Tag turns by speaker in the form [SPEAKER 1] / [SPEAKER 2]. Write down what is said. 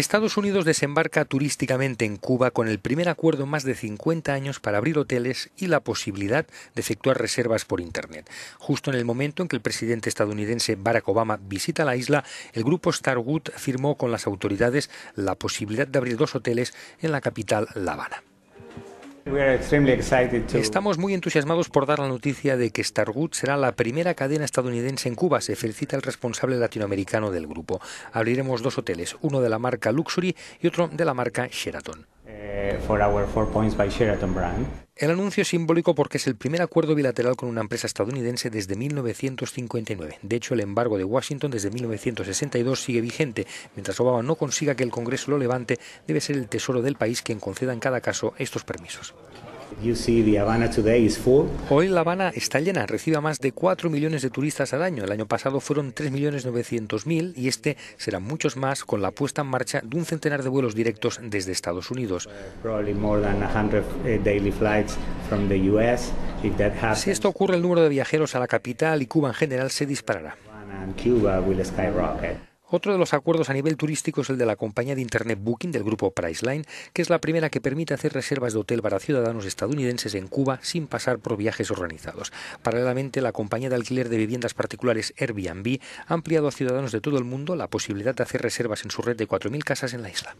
[SPEAKER 1] Estados Unidos desembarca turísticamente en Cuba con el primer acuerdo en más de 50 años para abrir hoteles y la posibilidad de efectuar reservas por Internet. Justo en el momento en que el presidente estadounidense Barack Obama visita la isla, el grupo Starwood firmó con las autoridades la posibilidad de abrir dos hoteles en la capital, La Habana. Eh, estamos muy entusiasmados por dar la noticia de que Starwood será la primera cadena estadounidense en Cuba, se felicita el responsable latinoamericano del grupo. Abriremos dos hoteles, uno de la marca Luxury y otro de la marca Sheraton. Eh, el anuncio es simbólico porque es el primer acuerdo bilateral con una empresa estadounidense desde 1959. De hecho, el embargo de Washington desde 1962 sigue vigente. Mientras Obama no consiga que el Congreso lo levante, debe ser el Tesoro del país quien conceda en cada caso estos permisos. Hoy La Habana está llena, recibe más de 4 millones de turistas al año. El año pasado fueron 3.900.000 y este será muchos más con la puesta en marcha de un centenar de vuelos directos desde Estados Unidos. Si esto ocurre, el número de viajeros a la capital y Cuba en general se disparará. Otro de los acuerdos a nivel turístico es el de la compañía de Internet Booking del grupo Priceline, que es la primera que permite hacer reservas de hotel para ciudadanos estadounidenses en Cuba sin pasar por viajes organizados. Paralelamente, la compañía de alquiler de viviendas particulares Airbnb ha ampliado a ciudadanos de todo el mundo la posibilidad de hacer reservas en su red de 4.000 casas en la isla.